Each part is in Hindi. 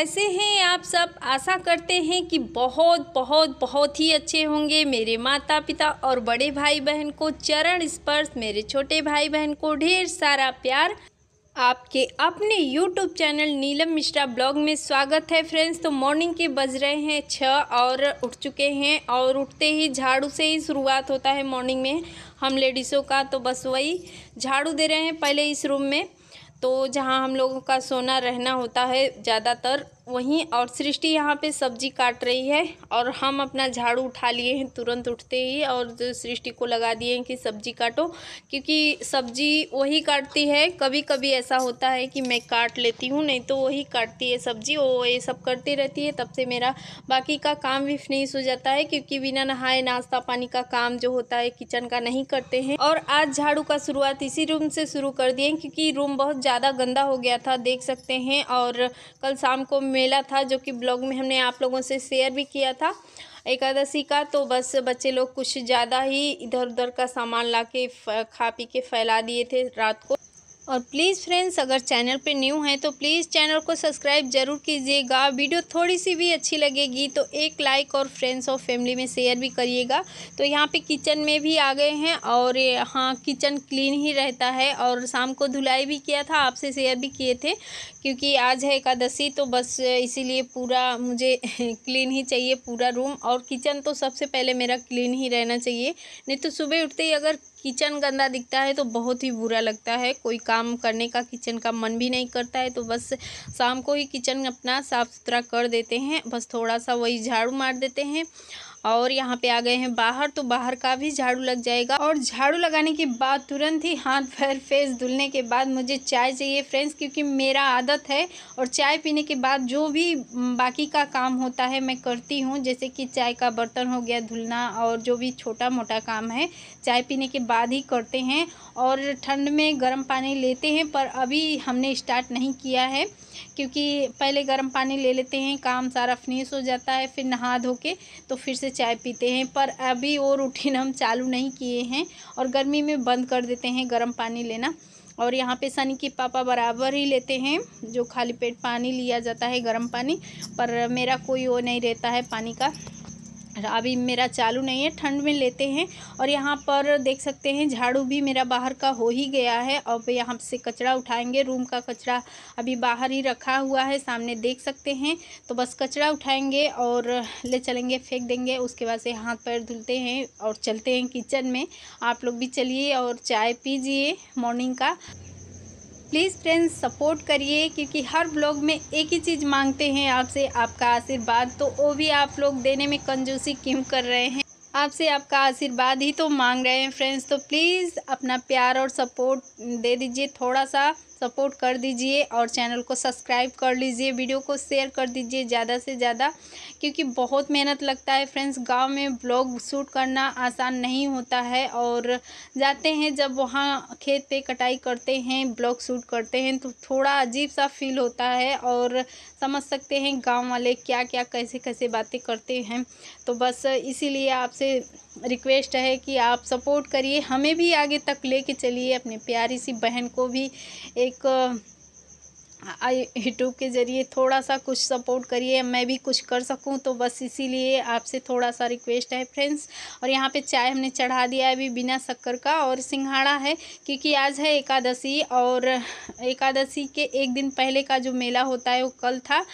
कैसे हैं आप सब आशा करते हैं कि बहुत बहुत बहुत ही अच्छे होंगे मेरे माता पिता और बड़े भाई बहन को चरण स्पर्श मेरे छोटे भाई बहन को ढेर सारा प्यार आपके अपने YouTube channel Neelam Mishra blog में स्वागत है फ्रेंड्स तो मॉर्निंग के बज रहे हैं छः और उठ चुके हैं और उठते ही झाड़ू से ही शुरुआत होता है मॉर्निंग में हम लेडीज़ों का तो बस वही झाड़ू दे रहे हैं पहले इस रूम में तो जहाँ हम लोगों का सोना रहना होता है ज़्यादातर वहीं और सृष्टि यहाँ पे सब्जी काट रही है और हम अपना झाड़ू उठा लिए हैं तुरंत उठते ही और सृष्टि को लगा दिए हैं कि सब्जी काटो क्योंकि सब्जी वही काटती है कभी कभी ऐसा होता है कि मैं काट लेती हूँ नहीं तो वही काटती है सब्जी वो ये सब करती रहती है तब से मेरा बाकी का काम भी फिनिश हो जाता है क्योंकि बिना नहाए नाश्ता पानी का काम जो होता है किचन का नहीं करते हैं और आज झाड़ू का शुरुआत इसी रूम से शुरू कर दिए क्योंकि रूम बहुत ज़्यादा गंदा हो गया था देख सकते हैं और कल शाम को मेला था जो कि ब्लॉग में हमने आप लोगों से शेयर भी किया था एकादशी का तो बस बच्चे लोग कुछ ज़्यादा ही इधर उधर का सामान ला के खा पी के फैला दिए थे रात को और प्लीज़ फ्रेंड्स अगर चैनल पे न्यू हैं तो प्लीज़ चैनल को सब्सक्राइब ज़रूर कीजिएगा वीडियो थोड़ी सी भी अच्छी लगेगी तो एक लाइक और फ्रेंड्स और फैमिली में शेयर भी करिएगा तो यहाँ पे किचन में भी आ गए हैं और हाँ किचन क्लीन ही रहता है और शाम को धुलाई भी किया था आपसे शेयर भी किए थे क्योंकि आज है एकादशी तो बस इसीलिए पूरा मुझे क्लीन ही चाहिए पूरा रूम और किचन तो सबसे पहले मेरा क्लीन ही रहना चाहिए नहीं तो सुबह उठते ही अगर किचन गंदा दिखता है तो बहुत ही बुरा लगता है कोई काम करने का किचन का मन भी नहीं करता है तो बस शाम को ही किचन अपना साफ़ सुथरा कर देते हैं बस थोड़ा सा वही झाड़ू मार देते हैं और यहाँ पे आ गए हैं बाहर तो बाहर का भी झाड़ू लग जाएगा और झाड़ू लगाने के बाद तुरंत ही हाथ पैर फेस धुलने के बाद मुझे चाय चाहिए फ्रेंड्स क्योंकि मेरा आदत है और चाय पीने के बाद जो भी बाकी का काम होता है मैं करती हूँ जैसे कि चाय का बर्तन हो गया धुलना और जो भी छोटा मोटा काम है चाय पीने के बाद ही करते हैं और ठंड में गर्म पानी लेते हैं पर अभी हमने स्टार्ट नहीं किया है क्योंकि पहले गर्म पानी ले लेते हैं काम सारा फिनिश हो जाता है फिर नहा धो के तो फिर से चाय पीते हैं पर अभी वो रूटीन हम चालू नहीं किए हैं और गर्मी में बंद कर देते हैं गर्म पानी लेना और यहाँ पे सनी के पापा बराबर ही लेते हैं जो खाली पेट पानी लिया जाता है गर्म पानी पर मेरा कोई वो नहीं रहता है पानी का अभी मेरा चालू नहीं है ठंड में लेते हैं और यहाँ पर देख सकते हैं झाड़ू भी मेरा बाहर का हो ही गया है अब यहाँ से कचरा उठाएंगे रूम का कचरा अभी बाहर ही रखा हुआ है सामने देख सकते हैं तो बस कचरा उठाएंगे और ले चलेंगे फेंक देंगे उसके बाद से हाथ पैर धुलते हैं और चलते हैं किचन में आप लोग भी चलिए और चाय पीजिए मॉर्निंग का प्लीज़ फ्रेंड्स सपोर्ट करिए क्योंकि हर ब्लॉग में एक ही चीज़ मांगते हैं आपसे आपका आशीर्वाद तो वो भी आप लोग देने में कंजूसी क्यों कर रहे हैं आपसे आपका आशीर्वाद ही तो मांग रहे हैं फ्रेंड्स तो प्लीज़ अपना प्यार और सपोर्ट दे दीजिए थोड़ा सा सपोर्ट कर दीजिए और चैनल को सब्सक्राइब कर लीजिए वीडियो को शेयर कर दीजिए ज़्यादा से ज़्यादा क्योंकि बहुत मेहनत लगता है फ्रेंड्स गांव में ब्लॉग शूट करना आसान नहीं होता है और जाते हैं जब वहाँ खेत पे कटाई करते हैं ब्लॉग शूट करते हैं तो थोड़ा अजीब सा फील होता है और समझ सकते हैं गाँव वाले क्या क्या कैसे कैसे बातें करते हैं तो बस इसीलिए आपसे रिक्वेस्ट है कि आप सपोर्ट करिए हमें भी आगे तक लेके चलिए अपनी प्यारी सी बहन को भी एक यूट्यूब के ज़रिए थोड़ा सा कुछ सपोर्ट करिए मैं भी कुछ कर सकूं तो बस इसीलिए आपसे थोड़ा सा रिक्वेस्ट है फ्रेंड्स और यहाँ पे चाय हमने चढ़ा दिया है अभी बिना शक्कर का और सिंघाड़ा है क्योंकि आज है एकादशी और एकादशी के एक दिन पहले का जो मेला होता है वो कल था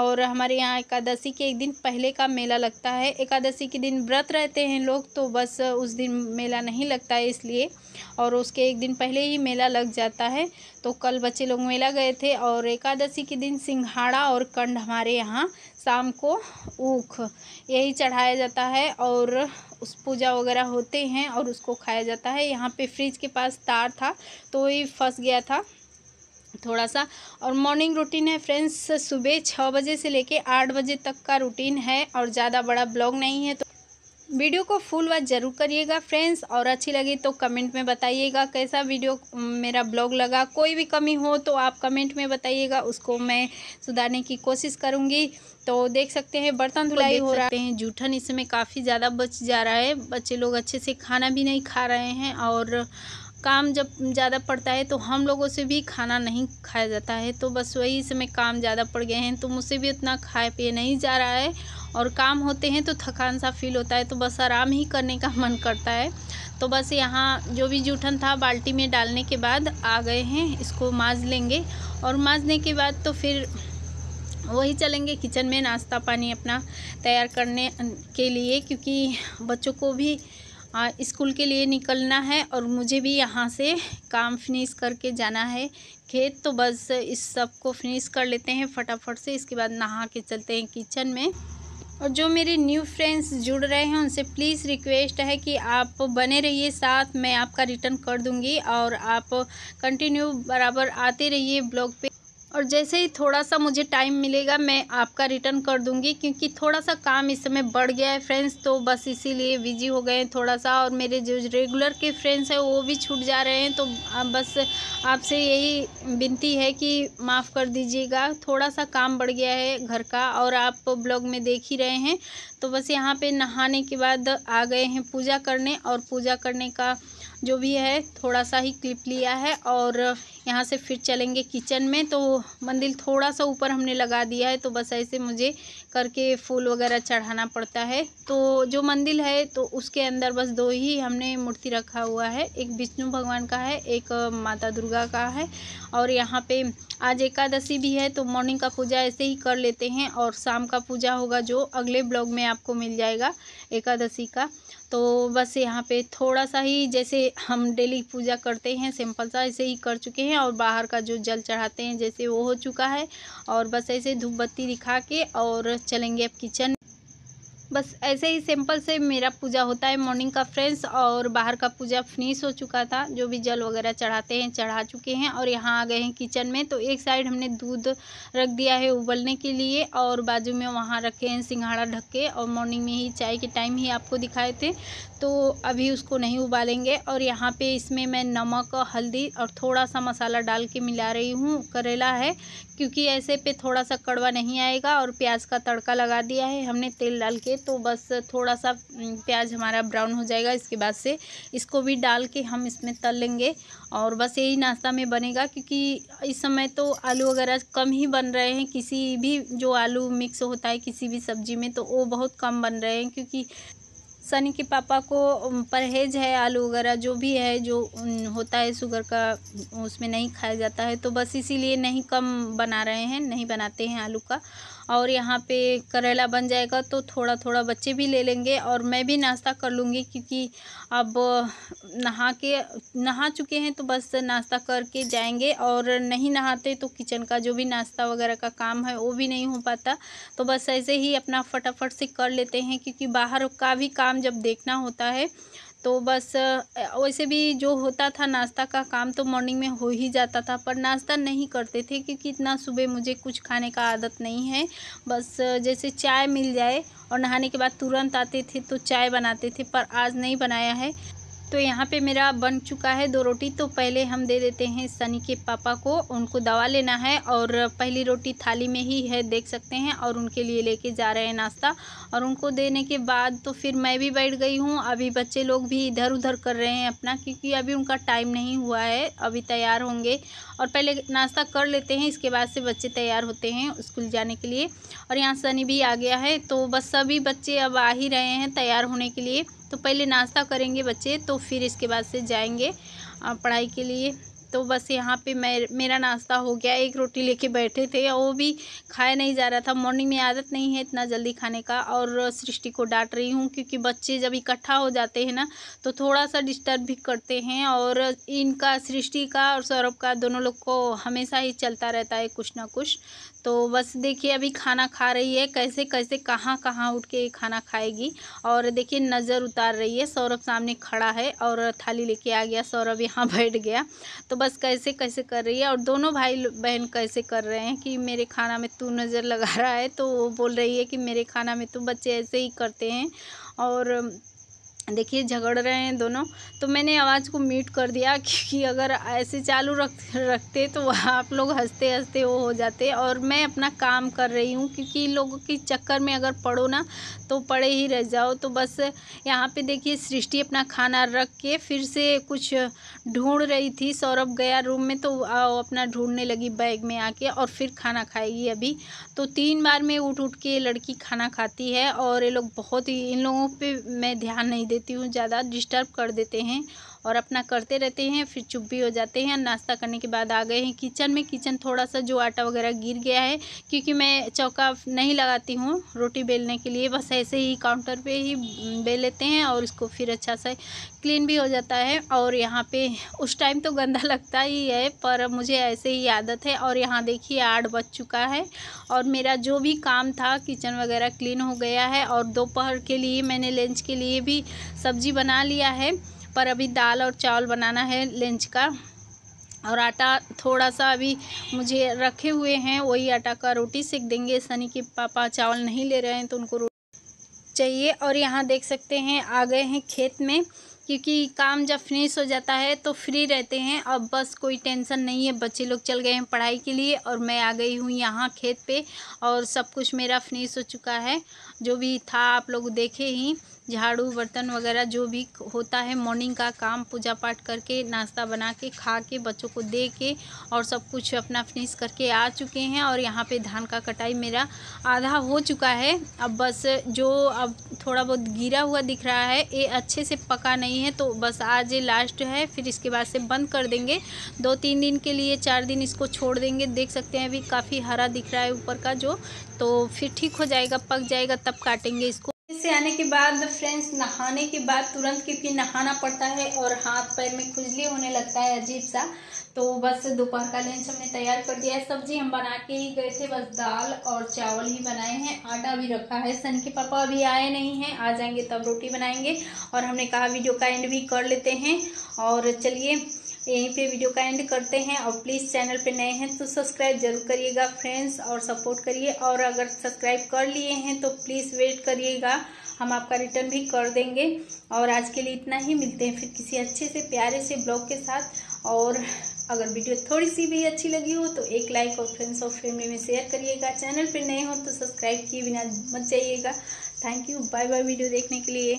और हमारे यहाँ एकादशी के एक दिन पहले का मेला लगता है एकादशी के दिन व्रत रहते हैं लोग तो बस उस दिन मेला नहीं लगता है इसलिए और उसके एक दिन पहले ही मेला लग जाता है तो कल बच्चे लोग मेला गए थे और और एकादशी के दिन सिंघाड़ा और कंड हमारे यहाँ शाम को ऊख यही चढ़ाया जाता है और उस पूजा वगैरह होते हैं और उसको खाया जाता है यहाँ पे फ्रिज के पास तार था तो ये फंस गया था थोड़ा सा और मॉर्निंग रूटीन है फ्रेंड्स सुबह छः बजे से लेके आठ बजे तक का रूटीन है और ज़्यादा बड़ा ब्लॉग नहीं है तो वीडियो को फुल वॉच ज़रूर करिएगा फ्रेंड्स और अच्छी लगी तो कमेंट में बताइएगा कैसा वीडियो मेरा ब्लॉग लगा कोई भी कमी हो तो आप कमेंट में बताइएगा उसको मैं सुधारने की कोशिश करूँगी तो देख सकते हैं बर्तन धुलाई हो रहा है जूठन इस समय काफ़ी ज़्यादा बच जा रहा है बच्चे लोग अच्छे से खाना भी नहीं खा रहे हैं और काम जब ज़्यादा पड़ता है तो हम लोगों से भी खाना नहीं खाया जाता है तो बस वही समय काम ज़्यादा पड़ गए हैं तो मुझसे भी उतना खाए पिए नहीं जा रहा है और काम होते हैं तो थकान सा फील होता है तो बस आराम ही करने का मन करता है तो बस यहाँ जो भी जूठन था बाल्टी में डालने के बाद आ गए हैं इसको माज लेंगे और माँजने के बाद तो फिर वही चलेंगे किचन में नाश्ता पानी अपना तैयार करने के लिए क्योंकि बच्चों को भी स्कूल के लिए निकलना है और मुझे भी यहाँ से काम फिनिश करके जाना है खेत तो बस इस सब को फिनिश कर लेते हैं फटाफट से इसके बाद नहा के चलते हैं किचन में और जो मेरे न्यू फ्रेंड्स जुड़ रहे हैं उनसे प्लीज़ रिक्वेस्ट है कि आप बने रहिए साथ मैं आपका रिटर्न कर दूंगी और आप कंटिन्यू बराबर आते रहिए ब्लॉग पे और जैसे ही थोड़ा सा मुझे टाइम मिलेगा मैं आपका रिटर्न कर दूंगी क्योंकि थोड़ा सा काम इस समय बढ़ गया है फ्रेंड्स तो बस इसीलिए बिजी हो गए हैं थोड़ा सा और मेरे जो रेगुलर के फ्रेंड्स हैं वो भी छूट जा रहे हैं तो बस आपसे यही विनती है कि माफ़ कर दीजिएगा थोड़ा सा काम बढ़ गया है घर का और आप ब्लॉग में देख ही रहे हैं तो बस यहाँ पर नहाने के बाद आ गए हैं पूजा करने और पूजा करने का जो भी है थोड़ा सा ही क्लिप लिया है और यहाँ से फिर चलेंगे किचन में तो मंदिर थोड़ा सा ऊपर हमने लगा दिया है तो बस ऐसे मुझे करके फूल वगैरह चढ़ाना पड़ता है तो जो मंदिर है तो उसके अंदर बस दो ही हमने मूर्ति रखा हुआ है एक विष्णु भगवान का है एक माता दुर्गा का है और यहाँ पे आज एकादशी भी है तो मॉर्निंग का पूजा ऐसे ही कर लेते हैं और शाम का पूजा होगा जो अगले ब्लॉग में आपको मिल जाएगा एकादशी का तो बस यहाँ पे थोड़ा सा ही जैसे हम डेली पूजा करते हैं सिंपल सा ऐसे ही कर चुके हैं और बाहर का जो जल चढ़ाते हैं जैसे वो हो चुका है और बस ऐसे धूप बत्ती दिखा के और चलेंगे अब किचन बस ऐसे ही सिंपल से मेरा पूजा होता है मॉर्निंग का फ्रेंड्स और बाहर का पूजा फिनिश हो चुका था जो भी जल वगैरह चढ़ाते हैं चढ़ा चुके हैं और यहाँ आ गए हैं किचन में तो एक साइड हमने दूध रख दिया है उबलने के लिए और बाजू में वहाँ रखे हैं सिंघाड़ा ढक के और मॉर्निंग में ही चाय के टाइम ही आपको दिखाए थे तो अभी उसको नहीं उबालेंगे और यहाँ पर इसमें मैं नमक हल्दी और थोड़ा सा मसाला डाल के मिला रही हूँ करेला है क्योंकि ऐसे पे थोड़ा सा कड़वा नहीं आएगा और प्याज का तड़का लगा दिया है हमने तेल डाल के तो बस थोड़ा सा प्याज हमारा ब्राउन हो जाएगा इसके बाद से इसको भी डाल के हम इसमें तल लेंगे और बस यही नाश्ता में बनेगा क्योंकि इस समय तो आलू वगैरह कम ही बन रहे हैं किसी भी जो आलू मिक्स होता है किसी भी सब्ज़ी में तो वो बहुत कम बन रहे हैं क्योंकि सनी के पापा को परहेज है आलू वगैरह जो भी है जो होता है शुगर का उसमें नहीं खाया जाता है तो बस इसीलिए नहीं कम बना रहे हैं नहीं बनाते हैं आलू का और यहाँ पे करेला बन जाएगा तो थोड़ा थोड़ा बच्चे भी ले लेंगे और मैं भी नाश्ता कर लूँगी क्योंकि अब नहा के नहा चुके हैं तो बस नाश्ता करके जाएंगे और नहीं नहाते तो किचन का जो भी नाश्ता वगैरह का काम है वो भी नहीं हो पाता तो बस ऐसे ही अपना फटाफट से कर लेते हैं क्योंकि बाहर का भी काम जब देखना होता है तो बस वैसे भी जो होता था नाश्ता का काम तो मॉर्निंग में हो ही जाता था पर नाश्ता नहीं करते थे क्योंकि इतना सुबह मुझे कुछ खाने का आदत नहीं है बस जैसे चाय मिल जाए और नहाने के बाद तुरंत आते थे तो चाय बनाते थे पर आज नहीं बनाया है तो यहाँ पे मेरा बन चुका है दो रोटी तो पहले हम दे देते हैं सनी के पापा को उनको दवा लेना है और पहली रोटी थाली में ही है देख सकते हैं और उनके लिए लेके जा रहे हैं नाश्ता और उनको देने के बाद तो फिर मैं भी बैठ गई हूँ अभी बच्चे लोग भी इधर उधर कर रहे हैं अपना क्योंकि अभी उनका टाइम नहीं हुआ है अभी तैयार होंगे और पहले नाश्ता कर लेते हैं इसके बाद से बच्चे तैयार होते हैं स्कूल जाने के लिए और यहाँ सनी भी आ गया है तो बस सभी बच्चे अब आ ही रहे हैं तैयार होने के लिए तो पहले नाश्ता करेंगे बच्चे तो फिर इसके बाद से जाएंगे पढ़ाई के लिए तो बस यहाँ पे मैं मेरा नाश्ता हो गया एक रोटी लेके बैठे थे वो भी खाया नहीं जा रहा था मॉर्निंग में आदत नहीं है इतना जल्दी खाने का और सृष्टि को डांट रही हूँ क्योंकि बच्चे जब इकट्ठा हो जाते हैं ना तो थोड़ा सा डिस्टर्ब भी करते हैं और इनका सृष्टि का और सौरभ का दोनों लोग को हमेशा ही चलता रहता है कुछ ना कुछ तो बस देखिए अभी खाना खा रही है कैसे कैसे कहाँ कहाँ उठ के खाना खाएगी और देखिए नज़र उतार रही है सौरभ सामने खड़ा है और थाली लेके आ गया सौरभ यहाँ बैठ गया तो बस कैसे कैसे कर रही है और दोनों भाई बहन कैसे कर रहे हैं कि मेरे खाना में तू नज़र लगा रहा है तो वो बोल रही है कि मेरे खाना में तो बच्चे ऐसे ही करते हैं और देखिए झगड़ रहे हैं दोनों तो मैंने आवाज़ को म्यूट कर दिया क्योंकि अगर ऐसे चालू रख रखते तो आप लोग हंसते हंसते वो हो जाते और मैं अपना काम कर रही हूँ क्योंकि लोगों के चक्कर में अगर पढ़ो ना तो पढ़े ही रह जाओ तो बस यहाँ पे देखिए सृष्टि अपना खाना रख के फिर से कुछ ढूंढ रही थी सौरभ गया रूम में तो अपना ढूंढने लगी बैग में आके और फिर खाना खाएगी अभी तो तीन बार में उठ उठ के लड़की खाना खाती है और ये लोग बहुत ही इन लोगों पे मैं ध्यान नहीं देती हूँ ज़्यादा डिस्टर्ब कर देते हैं और अपना करते रहते हैं फिर चुप भी हो जाते हैं नाश्ता करने के बाद आ गए हैं किचन में किचन थोड़ा सा जो आटा वगैरह गिर गया है क्योंकि मैं चौका नहीं लगाती हूँ रोटी बेलने के लिए बस ऐसे ही काउंटर पर ही बेल लेते हैं और इसको फिर अच्छा सा क्लीन भी हो जाता है और यहाँ पर उस टाइम तो गंदा लगता ही है पर मुझे ऐसे ही आदत है और यहाँ देखिए आठ बज चुका है और मेरा जो भी काम था किचन वगैरह क्लीन हो गया है और दोपहर के लिए मैंने लंच के लिए भी सब्ज़ी बना लिया है पर अभी दाल और चावल बनाना है लंच का और आटा थोड़ा सा अभी मुझे रखे हुए हैं वही आटा का रोटी सेक देंगे सनी के पापा चावल नहीं ले रहे हैं तो उनको चाहिए और यहाँ देख सकते हैं आ गए हैं खेत में क्योंकि काम जब फिनिश हो जाता है तो फ्री रहते हैं अब बस कोई टेंशन नहीं है बच्चे लोग चल गए हैं पढ़ाई के लिए और मैं आ गई हूँ यहाँ खेत पे और सब कुछ मेरा फिनिश हो चुका है जो भी था आप लोग देखे ही झाड़ू बर्तन वगैरह जो भी होता है मॉर्निंग का काम पूजा पाठ करके नाश्ता बना के खा के बच्चों को दे के और सब कुछ अपना फिनिश करके आ चुके हैं और यहाँ पे धान का कटाई मेरा आधा हो चुका है अब बस जो अब थोड़ा बहुत गिरा हुआ दिख रहा है ये अच्छे से पका नहीं है तो बस आज ये लास्ट है फिर इसके बाद से बंद कर देंगे दो तीन दिन के लिए चार दिन इसको छोड़ देंगे देख सकते हैं अभी काफ़ी हरा दिख रहा है ऊपर का जो तो फिर ठीक हो जाएगा पक जाएगा तब तब काटेंगे इसको से आने के बाद फ्रेंड्स नहाने के बाद तुरंत क्योंकि नहाना पड़ता है और हाथ पैर में खुजली होने लगता है अजीब सा तो बस दोपहर का लंच हमने तैयार कर दिया है सब्जी हम बना के ही गए थे बस दाल और चावल ही बनाए हैं आटा भी रखा है सन के पापा अभी आए नहीं हैं आ जाएंगे तब रोटी बनाएंगे और हमने कहा वीडियो का एंड भी कर लेते हैं और चलिए यहीं पे वीडियो का एंड करते हैं और प्लीज़ चैनल पे नए हैं तो सब्सक्राइब जरूर करिएगा फ्रेंड्स और सपोर्ट करिए और अगर सब्सक्राइब कर लिए हैं तो प्लीज़ वेट करिएगा हम आपका रिटर्न भी कर देंगे और आज के लिए इतना ही मिलते हैं फिर किसी अच्छे से प्यारे से ब्लॉग के साथ और अगर वीडियो थोड़ी सी भी अच्छी लगी हो तो एक लाइक और फ्रेंड्स और फैमिली में शेयर करिएगा चैनल पर नए हो तो सब्सक्राइब किए बिना मत जाइएगा thank you bye bye video देखने के लिए